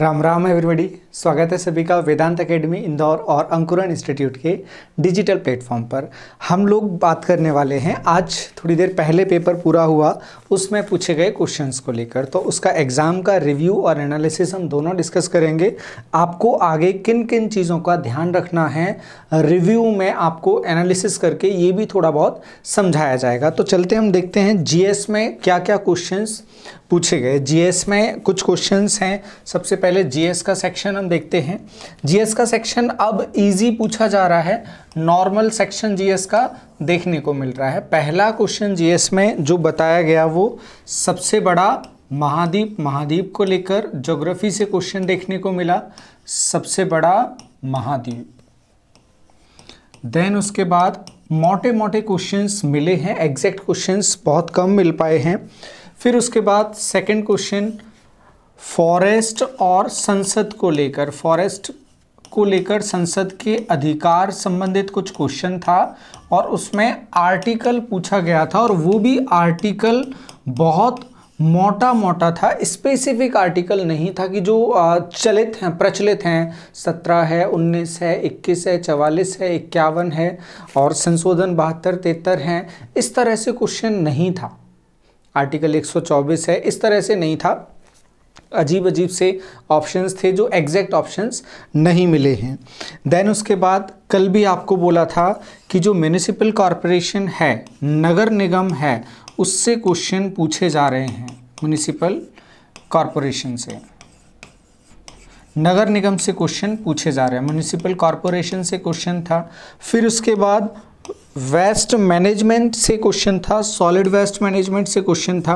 Ram Ram everybody स्वागत है सभी का वेदांत एकेडमी इंदौर और अंकुरन इंस्टीट्यूट के डिजिटल प्लेटफॉर्म पर हम लोग बात करने वाले हैं आज थोड़ी देर पहले पेपर पूरा हुआ उसमें पूछे गए क्वेश्चंस को लेकर तो उसका एग्ज़ाम का रिव्यू और एनालिसिस हम दोनों डिस्कस करेंगे आपको आगे किन किन चीज़ों का ध्यान रखना है रिव्यू में आपको एनालिसिस करके ये भी थोड़ा बहुत समझाया जाएगा तो चलते हम देखते हैं जी में क्या क्या क्वेश्चन पूछे गए जीएस में कुछ क्वेश्चंस हैं सबसे पहले जीएस का सेक्शन हम देखते हैं जीएस का सेक्शन अब इजी पूछा जा रहा है नॉर्मल सेक्शन जीएस का देखने को मिल रहा है पहला क्वेश्चन जीएस में जो बताया गया वो सबसे बड़ा महाद्वीप महाद्वीप को लेकर ज्योग्राफी से क्वेश्चन देखने को मिला सबसे बड़ा महाद्वीप देन उसके बाद मोटे मोटे क्वेश्चंस मिले हैं एग्जैक्ट क्वेश्चंस बहुत कम मिल पाए हैं फिर उसके बाद सेकंड क्वेश्चन फॉरेस्ट और संसद को लेकर फॉरेस्ट को लेकर संसद के अधिकार संबंधित कुछ क्वेश्चन था और उसमें आर्टिकल पूछा गया था और वो भी आर्टिकल बहुत मोटा मोटा था स्पेसिफिक आर्टिकल नहीं था कि जो चलित हैं प्रचलित हैं सत्रह है उन्नीस है इक्कीस है चवालीस है इक्यावन है और संशोधन बहत्तर तिहत्तर हैं इस तरह से क्वेश्चन नहीं था आर्टिकल 124 है इस तरह से नहीं था अजीब अजीब से ऑप्शंस थे जो एग्जैक्ट ऑप्शंस नहीं मिले हैं देन उसके बाद कल भी आपको बोला था कि जो म्यूनिसिपल कॉरपोरेशन है नगर निगम है उससे क्वेश्चन पूछे जा रहे हैं म्यूनिसिपल कॉरपोरेशन से नगर निगम से क्वेश्चन पूछे जा रहे हैं म्यूनिसिपल कॉरपोरेशन से क्वेश्चन था फिर उसके बाद वेस्ट मैनेजमेंट से क्वेश्चन था सॉलिड वेस्ट मैनेजमेंट से क्वेश्चन था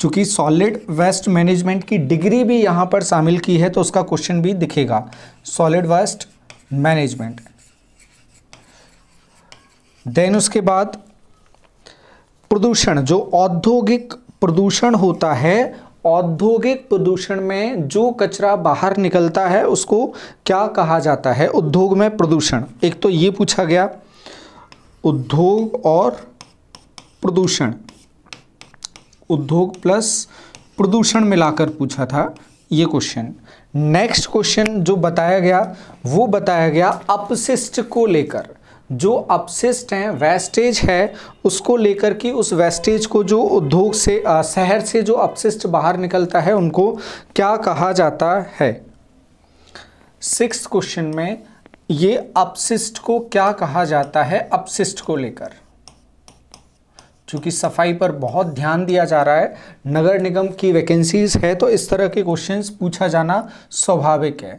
चूंकि सॉलिड वेस्ट मैनेजमेंट की डिग्री भी यहां पर शामिल की है तो उसका क्वेश्चन भी दिखेगा सॉलिड वेस्ट मैनेजमेंट देन उसके बाद प्रदूषण जो औद्योगिक प्रदूषण होता है औद्योगिक प्रदूषण में जो कचरा बाहर निकलता है उसको क्या कहा जाता है उद्योग में प्रदूषण एक तो ये पूछा गया उद्योग और प्रदूषण उद्योग प्लस प्रदूषण मिलाकर पूछा था ये क्वेश्चन नेक्स्ट क्वेश्चन जो बताया गया वो बताया गया अपशिष्ट को लेकर जो अपशिष्ट हैं वेस्टेज है उसको लेकर के उस वेस्टेज को जो उद्योग से शहर से जो अपशिष्ट बाहर निकलता है उनको क्या कहा जाता है सिक्स क्वेश्चन में ये अपशिष्ट को क्या कहा जाता है अपशिष्ट को लेकर चूँकि सफाई पर बहुत ध्यान दिया जा रहा है नगर निगम की वैकेंसीज है तो इस तरह के क्वेश्चंस पूछा जाना स्वाभाविक है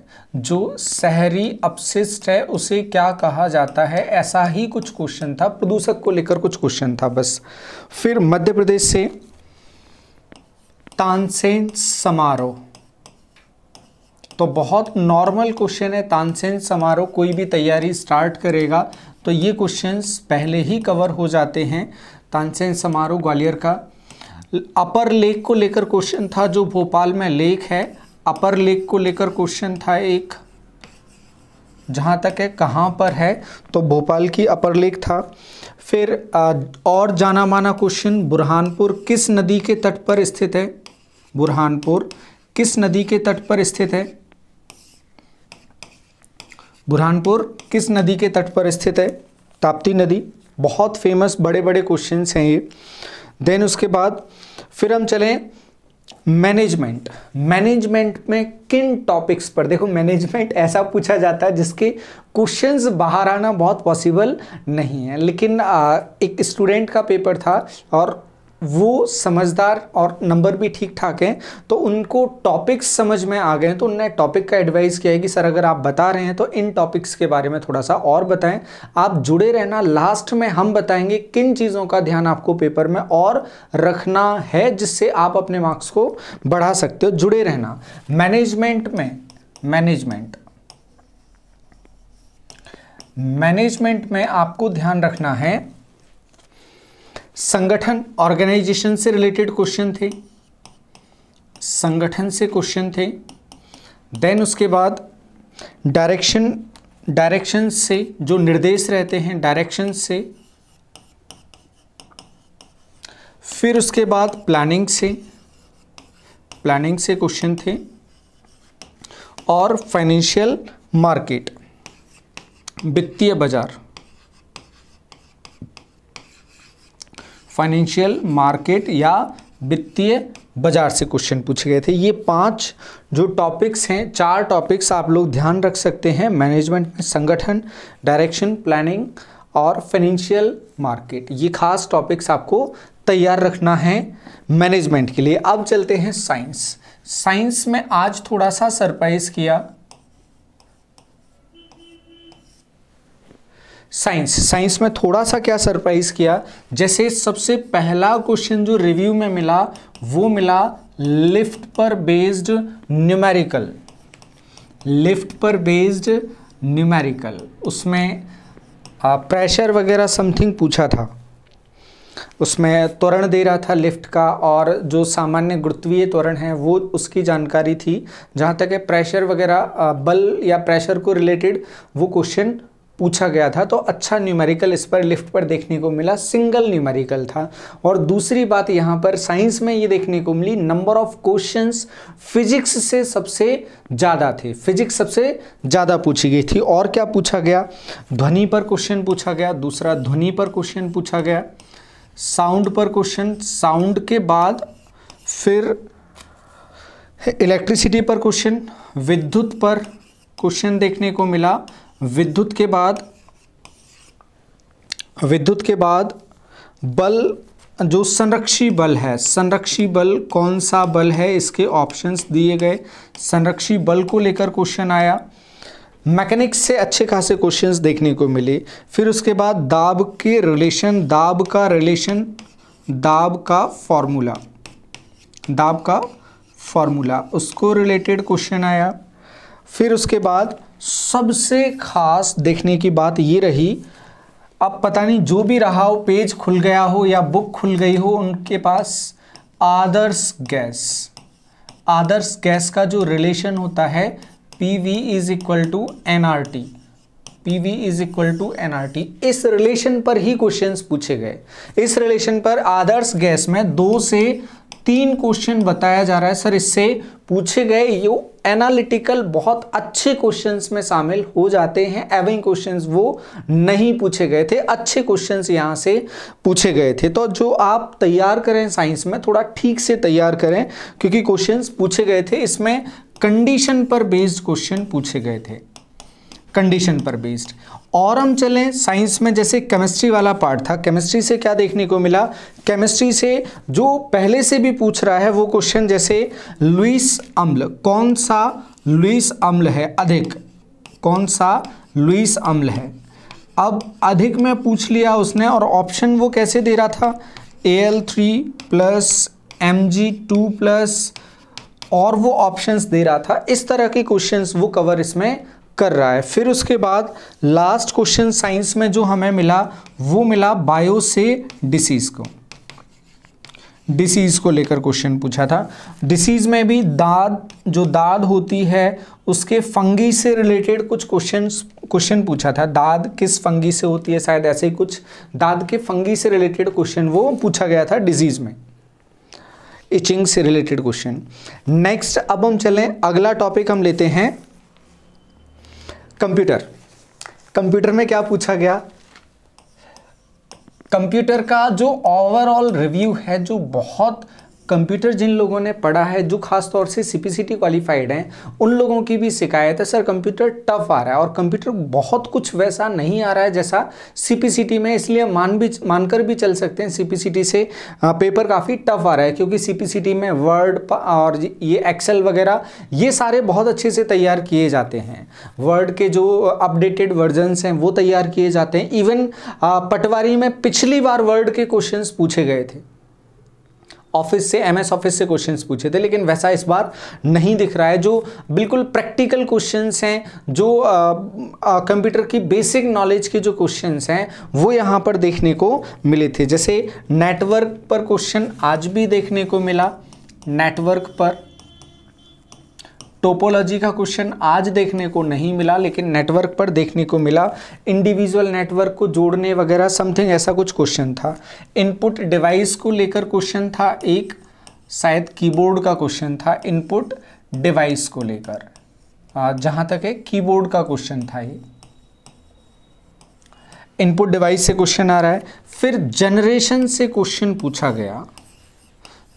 जो शहरी अपशिष्ट है उसे क्या कहा जाता है ऐसा ही कुछ क्वेश्चन था प्रदूषक को लेकर कुछ क्वेश्चन था बस फिर मध्य प्रदेश से तानसेन समारोह तो बहुत नॉर्मल क्वेश्चन है तानसेन समारोह कोई भी तैयारी स्टार्ट करेगा तो ये क्वेश्चंस पहले ही कवर हो जाते हैं तानसेन समारोह ग्वालियर का अपर लेक को लेकर क्वेश्चन था जो भोपाल में लेक है अपर लेक को लेकर क्वेश्चन था एक जहाँ तक है कहाँ पर है तो भोपाल की अपर लेक था फिर और जाना माना क्वेश्चन बुरहानपुर किस नदी के तट पर स्थित है बुरहानपुर किस नदी के तट पर स्थित है बुरहानपुर किस नदी के तट पर स्थित है ताप्ती नदी बहुत फेमस बड़े बड़े क्वेश्चन हैं ये देन उसके बाद फिर हम चलें मैनेजमेंट मैनेजमेंट में किन टॉपिक्स पर देखो मैनेजमेंट ऐसा पूछा जाता है जिसके क्वेश्चंस बाहर आना बहुत पॉसिबल नहीं है लेकिन आ, एक स्टूडेंट का पेपर था और वो समझदार और नंबर भी ठीक ठाक हैं तो उनको टॉपिक्स समझ में आ गए तो उनने टॉपिक का एडवाइस किया है कि सर अगर आप बता रहे हैं तो इन टॉपिक्स के बारे में थोड़ा सा और बताएं आप जुड़े रहना लास्ट में हम बताएंगे किन चीज़ों का ध्यान आपको पेपर में और रखना है जिससे आप अपने मार्क्स को बढ़ा सकते हो जुड़े रहना मैनेजमेंट में मैनेजमेंट मैनेजमेंट में आपको ध्यान रखना है संगठन ऑर्गेनाइजेशन से रिलेटेड क्वेश्चन थे संगठन से क्वेश्चन थे देन उसके बाद डायरेक्शन डायरेक्शन से जो निर्देश रहते हैं डायरेक्शन से फिर उसके बाद प्लानिंग से प्लानिंग से क्वेश्चन थे और फाइनेंशियल मार्केट वित्तीय बाजार फाइनेंशियल मार्केट या वित्तीय बाजार से क्वेश्चन पूछे गए थे ये पांच जो टॉपिक्स हैं चार टॉपिक्स आप लोग ध्यान रख सकते हैं मैनेजमेंट में संगठन डायरेक्शन प्लानिंग और फाइनेंशियल मार्केट ये खास टॉपिक्स आपको तैयार रखना है मैनेजमेंट के लिए अब चलते हैं साइंस साइंस में आज थोड़ा सा सरप्राइज किया साइंस साइंस में थोड़ा सा क्या सरप्राइज किया जैसे सबसे पहला क्वेश्चन जो रिव्यू में मिला वो मिला लिफ्ट पर बेस्ड न्यूमेरिकल लिफ्ट पर बेस्ड न्यूमेरिकल उसमें प्रेशर वगैरह समथिंग पूछा था उसमें त्वरण दे रहा था लिफ्ट का और जो सामान्य गुरुत्वीय त्वरण है वो उसकी जानकारी थी जहाँ तक है प्रेशर वगैरह बल या प्रेशर को रिलेटेड वो क्वेश्चन पूछा गया था तो अच्छा न्यूमेरिकल इस पर लिफ्ट पर देखने को मिला सिंगल न्यूमेरिकल था और दूसरी बात यहाँ पर साइंस में ये देखने को मिली नंबर ऑफ क्वेश्चंस फिजिक्स से सबसे ज़्यादा थे फिजिक्स सबसे ज़्यादा पूछी गई थी और क्या पूछा गया ध्वनि पर क्वेश्चन पूछा गया दूसरा ध्वनि पर क्वेश्चन पूछा गया साउंड पर क्वेश्चन साउंड के बाद फिर इलेक्ट्रिसिटी पर क्वेश्चन विद्युत पर क्वेश्चन देखने को मिला विद्युत के बाद विद्युत के बाद बल जो संरक्षी बल है संरक्षी बल कौन सा बल है इसके ऑप्शंस दिए गए संरक्षी बल को लेकर क्वेश्चन आया मैकेनिक्स से अच्छे खासे क्वेश्चंस देखने को मिले फिर उसके बाद दाब के रिलेशन दाब का रिलेशन दाब का फॉर्मूला दाब का फॉर्मूला उसको रिलेटेड क्वेश्चन आया फिर उसके बाद सबसे खास देखने की बात ये रही अब पता नहीं जो भी रहा हो पेज खुल गया हो या बुक खुल गई हो उनके पास आदर्श गैस आदर्श गैस का जो रिलेशन होता है P V is equal to N R T P V is equal to N R T इस रिलेशन पर ही क्वेश्चंस पूछे गए इस रिलेशन पर आदर्श गैस में दो से तीन क्वेश्चन बताया जा रहा है सर इससे पूछे गए ये एनालिटिकल बहुत अच्छे क्वेश्चंस में शामिल हो जाते हैं एविंग क्वेश्चंस वो नहीं पूछे गए थे अच्छे क्वेश्चंस यहाँ से पूछे गए थे तो जो आप तैयार करें साइंस में थोड़ा ठीक से तैयार करें क्योंकि क्वेश्चंस पूछे गए थे इसमें कंडीशन पर बेस्ड क्वेश्चन पूछे गए थे कंडीशन पर बेस्ड और हम चलें साइंस में जैसे केमिस्ट्री वाला पार्ट था केमिस्ट्री से क्या देखने को मिला केमिस्ट्री से जो पहले से भी पूछ रहा है वो क्वेश्चन जैसे लुइस अम्ल कौन सा लुइस अम्ल है अधिक कौन सा लुइस अम्ल है अब अधिक में पूछ लिया उसने और ऑप्शन वो कैसे दे रहा था A L three plus M G two plus और वो ऑप्शंस दे रहा था इस तरह के क्वेश्चंस वो कवर इसमें कर रहा है फिर उसके बाद लास्ट क्वेश्चन साइंस में जो हमें मिला वो मिला बायो से डिसीज को डिसीज़ को लेकर क्वेश्चन पूछा था डिसीज़ में भी दाद जो दाद होती है उसके फंगी से रिलेटेड कुछ क्वेश्चन क्वेश्चन पूछा था दाद किस फंगी से होती है शायद ऐसे ही कुछ दाद के फंगी से रिलेटेड क्वेश्चन वो पूछा गया था डिजीज़ में इचिंग से रिलेटेड क्वेश्चन नेक्स्ट अब हम चलें अगला टॉपिक हम लेते हैं कंप्यूटर कंप्यूटर में क्या पूछा गया कंप्यूटर का जो ओवरऑल रिव्यू है जो बहुत कंप्यूटर जिन लोगों ने पढ़ा है जो खास तौर से टी क्वालिफाइड हैं उन लोगों की भी शिकायत है सर कंप्यूटर टफ आ रहा है और कंप्यूटर बहुत कुछ वैसा नहीं आ रहा है जैसा सी टी में इसलिए मान भी मानकर भी चल सकते हैं सी टी से हाँ, पेपर काफ़ी टफ आ रहा है क्योंकि सी टी में वर्ड और ये एक्सेल वगैरह ये सारे बहुत अच्छे से तैयार किए जाते हैं वर्ड के जो अपडेटेड वर्जन्स हैं वो तैयार किए जाते हैं इवन पटवारी में पिछली बार वर्ड के क्वेश्चन पूछे गए थे ऑफिस से एमएस ऑफिस से क्वेश्चंस पूछे थे लेकिन वैसा इस बार नहीं दिख रहा है जो बिल्कुल प्रैक्टिकल क्वेश्चंस हैं जो कंप्यूटर की बेसिक नॉलेज के जो क्वेश्चंस हैं वो यहाँ पर देखने को मिले थे जैसे नेटवर्क पर क्वेश्चन आज भी देखने को मिला नेटवर्क पर टोपोलॉजी का क्वेश्चन आज देखने को नहीं मिला लेकिन नेटवर्क पर देखने को मिला इंडिविजुअल नेटवर्क को जोड़ने वगैरह समथिंग ऐसा कुछ क्वेश्चन था इनपुट डिवाइस को लेकर क्वेश्चन था एक शायद कीबोर्ड का क्वेश्चन था इनपुट डिवाइस को लेकर जहां तक है कीबोर्ड का क्वेश्चन था ये इनपुट डिवाइस से क्वेश्चन आ रहा है फिर जनरेशन से क्वेश्चन पूछा गया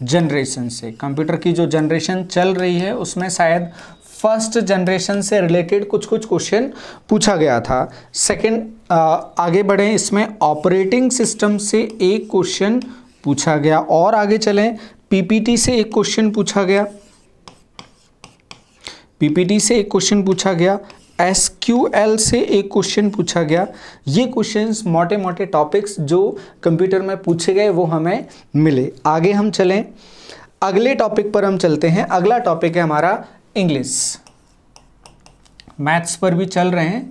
जनरेशन से कंप्यूटर की जो जनरेशन चल रही है उसमें शायद फर्स्ट जनरेशन से रिलेटेड कुछ कुछ क्वेश्चन पूछा गया था सेकंड आगे बढ़ें इसमें ऑपरेटिंग सिस्टम से एक क्वेश्चन पूछा गया और आगे चलें पीपीटी से एक क्वेश्चन पूछा गया पीपीटी से एक क्वेश्चन पूछा गया एस क्यू एल से एक क्वेश्चन पूछा गया ये क्वेश्चंस मोटे मोटे टॉपिक्स जो कंप्यूटर में पूछे गए वो हमें मिले आगे हम चलें अगले टॉपिक पर हम चलते हैं अगला टॉपिक है हमारा इंग्लिश मैथ्स पर भी चल रहे हैं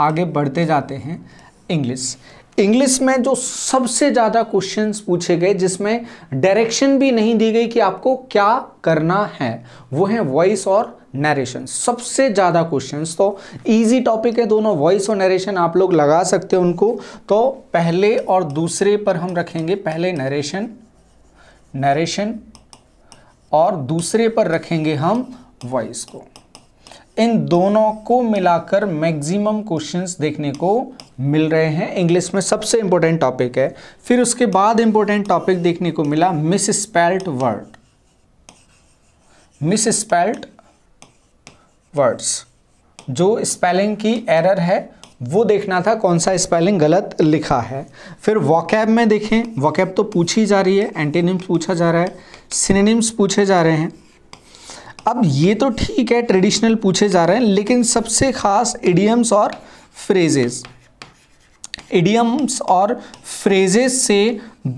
आगे बढ़ते जाते हैं इंग्लिश इंग्लिश में जो सबसे ज़्यादा क्वेश्चंस पूछे गए जिसमें डायरेक्शन भी नहीं दी गई कि आपको क्या करना है वो है वॉइस और नरेशन सबसे ज़्यादा क्वेश्चंस तो इजी टॉपिक है दोनों वॉइस और नरेशन आप लोग लगा सकते हैं उनको तो पहले और दूसरे पर हम रखेंगे पहले नरेशन नरेशन और दूसरे पर रखेंगे हम वॉइस को इन दोनों को मिलाकर मैक्सिमम क्वेश्चंस देखने को मिल रहे हैं इंग्लिश में सबसे इंपॉर्टेंट टॉपिक है फिर उसके बाद इंपॉर्टेंट टॉपिक देखने को मिला misspelt word misspelt words जो स्पेलिंग की एरर है वो देखना था कौन सा स्पेलिंग गलत लिखा है फिर वॉकैब में देखें वॉकैब तो पूछी जा रही है एंटीनिम्स पूछा जा रहा है सिनेनिम्स पूछे जा रहे हैं अब ये तो ठीक है ट्रेडिशनल पूछे जा रहे हैं लेकिन सबसे खास इडियम्स और फ्रेजेस इडियम्स और फ्रेजेस से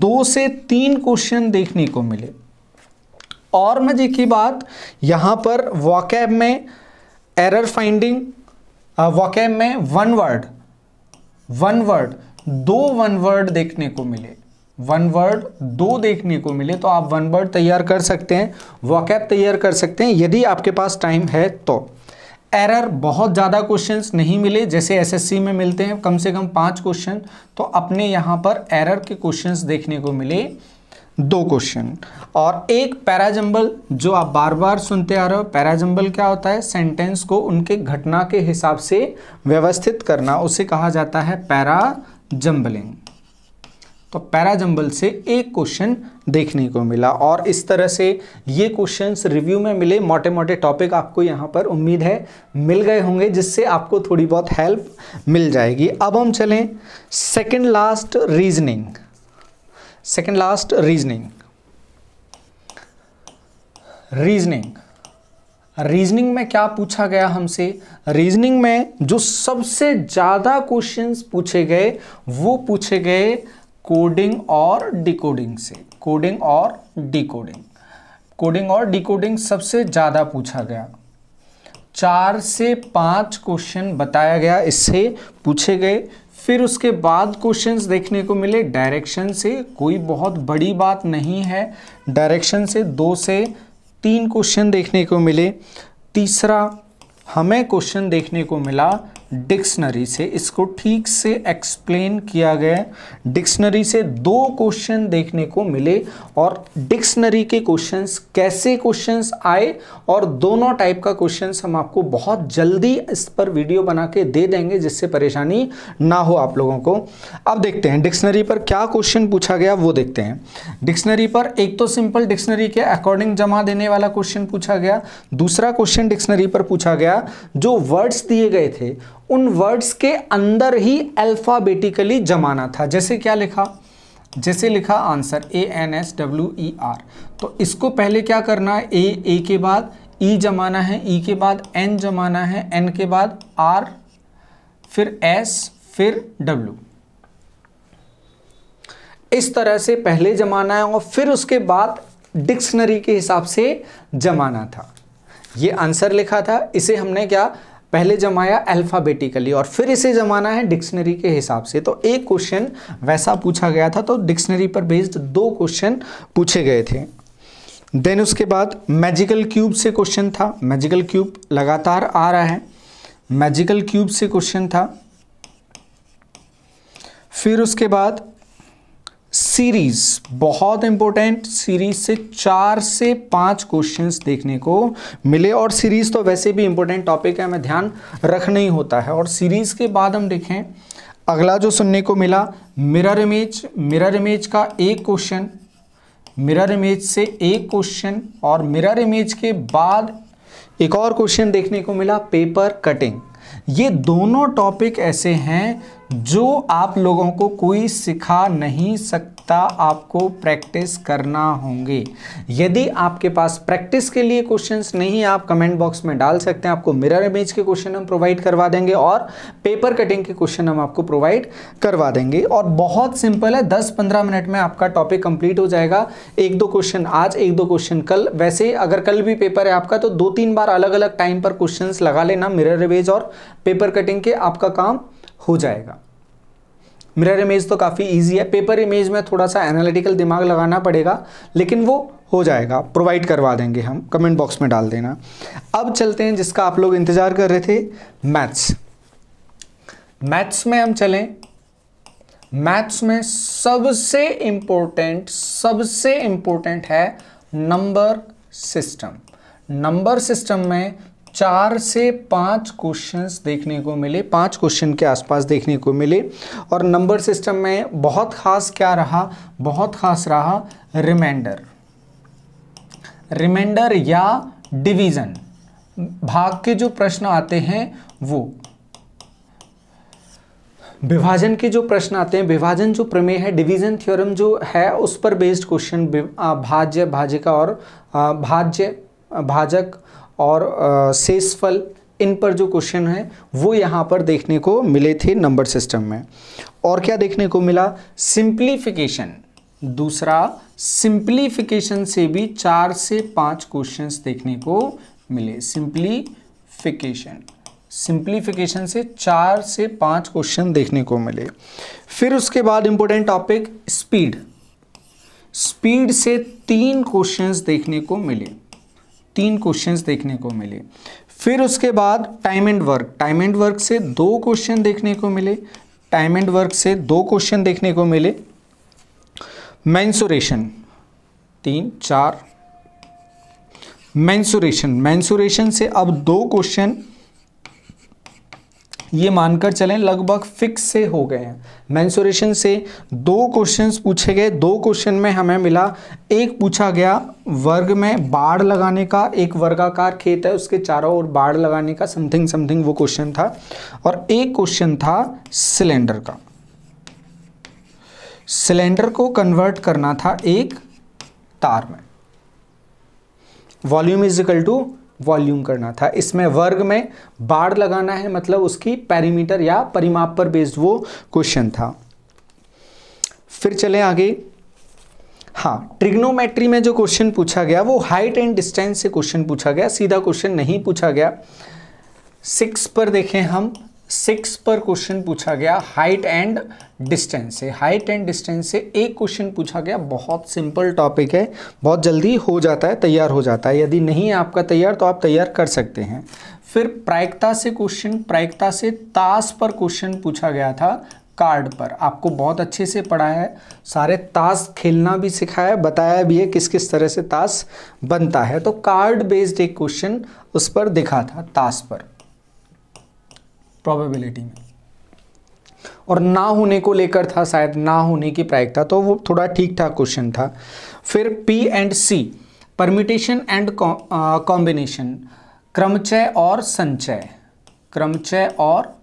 दो से तीन क्वेश्चन देखने को मिले और मजे की बात यहाँ पर वॉकैब में एरर फाइंडिंग वॉकेब में वन वर्ड वन वर्ड दो वन वर्ड देखने को मिले वन वर्ड दो देखने को मिले तो आप वन वर्ड तैयार कर सकते हैं वॉकैप तैयार कर सकते हैं यदि आपके पास टाइम है तो एरर बहुत ज़्यादा क्वेश्चंस नहीं मिले जैसे एसएससी में मिलते हैं कम से कम पांच क्वेश्चन तो अपने यहाँ पर एरर के क्वेश्चंस देखने को मिले दो क्वेश्चन और एक पैराजंबल जो आप बार बार सुनते आ रहे हो पैराजंबल क्या होता है सेंटेंस को उनके घटना के हिसाब से व्यवस्थित करना उसे कहा जाता है पैराजंबलिंग तो पैराजंबल से एक क्वेश्चन देखने को मिला और इस तरह से ये क्वेश्चंस रिव्यू में मिले मोटे मोटे टॉपिक आपको यहाँ पर उम्मीद है मिल गए होंगे जिससे आपको थोड़ी बहुत हेल्प मिल जाएगी अब हम चलें second last reasoning second last reasoning reasoning reasoning में क्या पूछा गया हमसे रीजनिंग में जो सबसे ज़्यादा क्वेश्चंस पूछे गए वो पूछे गए कोडिंग और डिकोडिंग से कोडिंग और डिकोडिंग कोडिंग और डिकोडिंग सबसे ज़्यादा पूछा गया चार से पांच क्वेश्चन बताया गया इससे पूछे गए फिर उसके बाद क्वेश्चंस देखने को मिले डायरेक्शन से कोई बहुत बड़ी बात नहीं है डायरेक्शन से दो से तीन क्वेश्चन देखने को मिले तीसरा हमें क्वेश्चन देखने को मिला डिक्शनरी से इसको ठीक से एक्सप्लेन किया गया डिक्शनरी से दो क्वेश्चन देखने को मिले और डिक्शनरी के क्वेश्चंस कैसे क्वेश्चंस आए और दोनों टाइप का क्वेश्चंस हम आपको बहुत जल्दी इस पर वीडियो बना के दे देंगे जिससे परेशानी ना हो आप लोगों को अब देखते हैं डिक्शनरी पर क्या क्वेश्चन पूछा गया वो देखते हैं डिक्शनरी पर एक तो सिंपल डिक्शनरी के अकॉर्डिंग जमा देने वाला क्वेश्चन पूछा गया दूसरा क्वेश्चन डिक्शनरी पर पूछा गया द्वारा जो वर्ड्स दिए गए थे उन वर्ड्स के अंदर ही अल्फ़ाबेटिकली जमाना था जैसे क्या लिखा जैसे लिखा answer A N S W E R तो इसको पहले क्या करना है ए ए के बाद ई e जमाना है ई e के बाद एन जमाना है एन के बाद आर फिर एस फिर डब्ल्यू इस तरह से पहले जमाना है और फिर उसके बाद डिक्शनरी के हिसाब से जमाना था ये आंसर लिखा था इसे हमने क्या पहले जमाया अल्फ़ाबेटिकली और फिर इसे जमाना है डिक्शनरी के हिसाब से तो एक क्वेश्चन वैसा पूछा गया था तो डिक्शनरी पर बेस्ड दो क्वेश्चन पूछे गए थे देन उसके बाद मैजिकल क्यूब से क्वेश्चन था मैजिकल क्यूब लगातार आ रहा है मैजिकल क्यूब से क्वेश्चन था फिर उसके बाद सीरीज बहुत इंपॉर्टेंट सीरीज से चार से पांच क्वेश्चंस देखने को मिले और सीरीज तो वैसे भी इंपॉर्टेंट टॉपिक है हमें ध्यान रखना ही होता है और सीरीज के बाद हम देखें अगला जो सुनने को मिला मिरर इमेज मिरर इमेज का एक क्वेश्चन मिरर इमेज से एक क्वेश्चन और मिरर इमेज के बाद एक और क्वेश्चन देखने को मिला पेपर कटिंग ये दोनों टॉपिक ऐसे हैं जो आप लोगों को कोई सिखा नहीं सकता आपको प्रैक्टिस करना होंगे यदि आपके पास प्रैक्टिस के लिए क्वेश्चंस नहीं आप कमेंट बॉक्स में डाल सकते हैं आपको मिरर इमेज के क्वेश्चन हम प्रोवाइड करवा देंगे और पेपर कटिंग के क्वेश्चन हम आपको प्रोवाइड करवा देंगे और बहुत सिंपल है 10-15 मिनट में आपका टॉपिक कंप्लीट हो जाएगा एक दो क्वेश्चन आज एक दो क्वेश्चन कल वैसे अगर कल भी पेपर है आपका तो दो तीन बार अलग अलग टाइम पर क्वेश्चन लगा लेना मिरर इमेज और पेपर कटिंग के आपका काम हो जाएगा मिरर इमेज तो काफ़ी इजी है पेपर इमेज में थोड़ा सा एनालिटिकल दिमाग लगाना पड़ेगा लेकिन वो हो जाएगा प्रोवाइड करवा देंगे हम कमेंट बॉक्स में डाल देना अब चलते हैं जिसका आप लोग इंतज़ार कर रहे थे मैथ्स मैथ्स में हम चलें मैथ्स में सबसे इम्पोर्टेंट सबसे इम्पोर्टेंट है नंबर सिस्टम नंबर सिस्टम में चार से पांच क्वेश्चंस देखने को मिले पांच क्वेश्चन के आसपास देखने को मिले और नंबर सिस्टम में बहुत खास क्या रहा बहुत खास रहा रिमाइंडर रिमाइंडर या डिवीज़न भाग के जो प्रश्न आते हैं वो विभाजन के जो प्रश्न आते हैं विभाजन जो प्रमेय है डिवीजन थ्योरम जो है उस पर बेस्ड क्वेश्चन भाज्य भाजिका और भाज्य भाजक और सेसफल इन पर जो क्वेश्चन है वो यहाँ पर देखने को मिले थे नंबर सिस्टम में और क्या देखने को मिला सिंप्लीफिकेशन दूसरा सिंप्लीफिकेशन से भी चार से पांच क्वेश्चंस देखने को मिले सिंप्लीफिकेशन सिंप्लीफिकेशन से चार से पांच क्वेश्चन देखने को मिले फिर उसके बाद इंपॉर्टेंट टॉपिक स्पीड स्पीड से तीन क्वेश्चंस देखने को मिले तीन क्वेश्चंस देखने को मिले फिर उसके बाद time and work time and work से दो क्वेश्चन देखने को मिले टाइम एंड वर्क से दो क्वेश्चन देखने को मिले मैंसुरेशन तीन चार मैंसुरेशन मैंसुरेशन से अब दो क्वेश्चन ये मानकर चलें लगभग फिक्स से हो गए हैं मैंसोरेशन से दो क्वेश्चंस पूछे गए दो क्वेश्चन में हमें मिला एक पूछा गया वर्ग में बाढ़ लगाने का एक वर्गाकार खेत है उसके चारों ओर बाढ़ लगाने का समथिंग समथिंग वो क्वेश्चन था और एक क्वेश्चन था सिलेंडर का सिलेंडर को कन्वर्ट करना था एक तार में volume is equal to volume करना था इसमें वर्ग में बाढ़ लगाना है मतलब उसकी पैरीमीटर या परिमाप पर बेस्ड वो क्वेश्चन था फिर चले आगे हाँ ट्रिग्नोमेट्री में जो क्वेश्चन पूछा गया वो हाइट एंड डिस्टेंस से क्वेश्चन पूछा गया सीधा क्वेश्चन नहीं पूछा गया सिक्स पर देखें हम सिक्स पर क्वेश्चन पूछा गया हाइट एंड डिस्टेंस से हाइट एंड डिस्टेंस से एक क्वेश्चन पूछा गया बहुत सिंपल टॉपिक है बहुत जल्दी हो जाता है तैयार हो जाता है यदि नहीं है आपका तैयार तो आप तैयार कर सकते हैं फिर प्रायिकता से क्वेश्चन प्रायिकता से ताश पर क्वेश्चन पूछा गया था कार्ड पर आपको बहुत अच्छे से पढ़ाया है सारे ताश खेलना भी सिखाया है बताया भी है किस किस तरह से ताश बनता है तो कार्ड बेस्ड एक क्वेश्चन उस पर दिखा था ताश पर प्रोबेबिलिटी में और ना होने को लेकर था शायद ना होने की प्रायिकता तो वो थोड़ा ठीक ठाक क्वेश्चन था फिर P and C permutation and combination क्रमचय और संचय क्रमचय और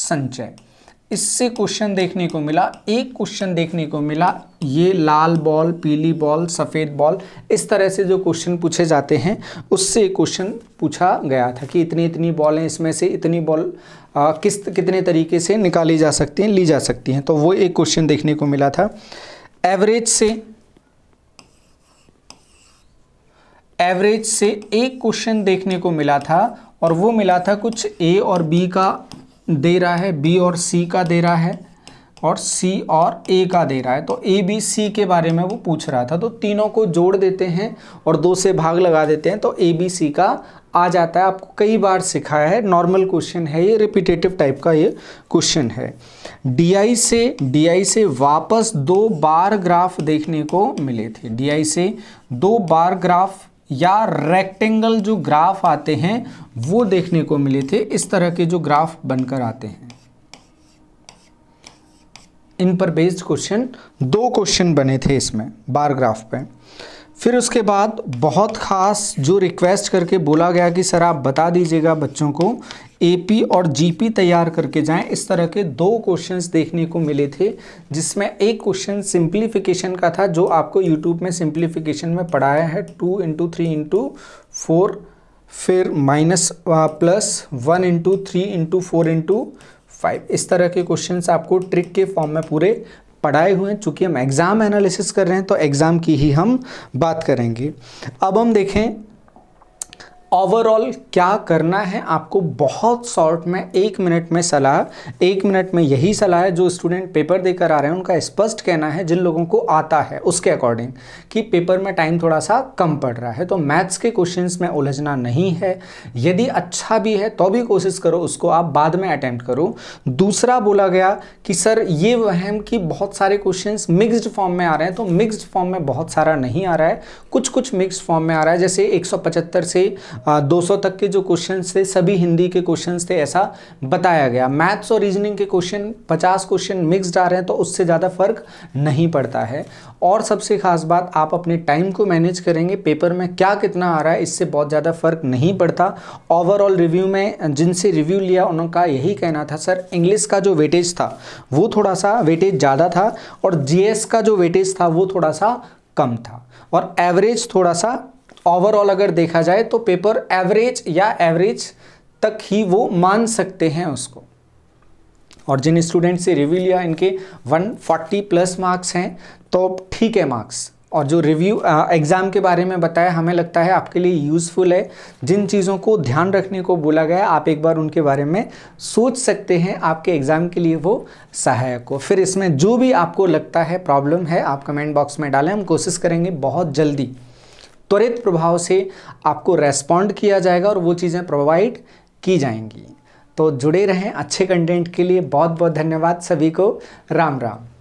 संचय इससे क्वेश्चन देखने को मिला एक क्वेश्चन देखने को मिला ये लाल बॉल पीली बॉल सफ़ेद बॉल इस तरह से जो क्वेश्चन पूछे जाते हैं उससे क्वेश्चन पूछा गया था कि इतनी इतनी बॉलें इसमें से इतनी बॉल आ, किस कितने तरीके से निकाली जा सकती हैं ली जा सकती हैं तो वो एक क्वेश्चन देखने को मिला था एवरेज से एवरेज से एक क्वेश्चन देखने को मिला था और वो मिला था कुछ ए और बी का दे रहा है बी और सी का दे रहा है और सी और ए का दे रहा है तो ए बी सी के बारे में वो पूछ रहा था तो तीनों को जोड़ देते हैं और दो से भाग लगा देते हैं तो ए बी सी का आ जाता है आपको कई बार सिखाया है नॉर्मल क्वेश्चन है ये रिपीटेटिव टाइप का ये क्वेश्चन है आई से आई से वापस दो बार ग्राफ देखने को मिले थे आई से दो बार ग्राफ या रेक्टेंगल जो ग्राफ आते हैं वो देखने को मिले थे इस तरह के जो ग्राफ बनकर आते हैं इन पर बेस्ड क्वेश्चन दो क्वेश्चन बने थे इसमें बार ग्राफ पे फिर उसके बाद बहुत ख़ास जो रिक्वेस्ट करके बोला गया कि सर आप बता दीजिएगा बच्चों को एपी और जीपी तैयार करके जाएं इस तरह के दो क्वेश्चंस देखने को मिले थे जिसमें एक क्वेश्चन सिंप्लीफिकेशन का था जो आपको यूट्यूब में सिंप्लीफिकेशन में पढ़ाया है two into three into four फिर minus plus one into three into four into five इस तरह के क्वेश्चन आपको ट्रिक के फॉर्म में पूरे पढ़ाए हुए हैं चूंकि हम एग्ज़ाम एनालिसिस कर रहे हैं तो एग्ज़ाम की ही हम बात करेंगे अब हम देखें ओवरऑल क्या करना है आपको बहुत शॉर्ट में एक मिनट में सलाह एक मिनट में यही सलाह है जो स्टूडेंट पेपर देकर आ रहे हैं उनका स्पष्ट कहना है जिन लोगों को आता है उसके अकॉर्डिंग कि पेपर में टाइम थोड़ा सा कम पड़ रहा है तो मैथ्स के क्वेश्चंस में उलझना नहीं है यदि अच्छा भी है तो भी कोशिश करो उसको आप बाद में अटैम्प्ट करो दूसरा बोला गया कि सर ये वहम कि बहुत सारे क्वेश्चन मिक्सड फॉर्म में आ रहे हैं तो मिक्सड फॉर्म में बहुत सारा नहीं आ रहा है कुछ कुछ मिक्सड फॉर्म में आ रहा है जैसे एक से 200 तक के जो क्वेश्चन थे सभी हिंदी के क्वेश्चन थे ऐसा बताया गया मैथ्स और रीजनिंग के क्वेश्चन 50 क्वेश्चन मिक्सड आ रहे हैं तो उससे ज़्यादा फर्क नहीं पड़ता है और सबसे खास बात आप अपने टाइम को मैनेज करेंगे पेपर में क्या कितना आ रहा है इससे बहुत ज़्यादा फर्क नहीं पड़ता ओवरऑल रिव्यू में जिनसे रिव्यू लिया उनका यही कहना था सर इंग्लिश का जो वेटेज था वो थोड़ा सा वेटेज ज़्यादा था और जीएस का जो वेटेज था वो थोड़ा सा कम था और एवरेज थोड़ा सा ओवरऑल अगर देखा जाए तो पेपर एवरेज या एवरेज तक ही वो मान सकते हैं उसको और जिन स्टूडेंट से रिव्यू लिया इनके 140 प्लस मार्क्स हैं तो ठीक है मार्क्स और जो रिव्यू एग्ज़ाम के बारे में बताया हमें लगता है आपके लिए यूज़फुल है जिन चीज़ों को ध्यान रखने को बोला गया आप एक बार उनके बारे में सोच सकते हैं आपके एग्ज़ाम के लिए वो सहायक हो फिर इसमें जो भी आपको लगता है प्रॉब्लम है आप कमेंट बॉक्स में डालें हम कोशिश करेंगे बहुत जल्दी त्वरित प्रभाव से आपको रेस्पॉन्ड किया जाएगा और वो चीज़ें प्रोवाइड की जाएंगी तो जुड़े रहें अच्छे कंटेंट के लिए बहुत बहुत धन्यवाद सभी को राम राम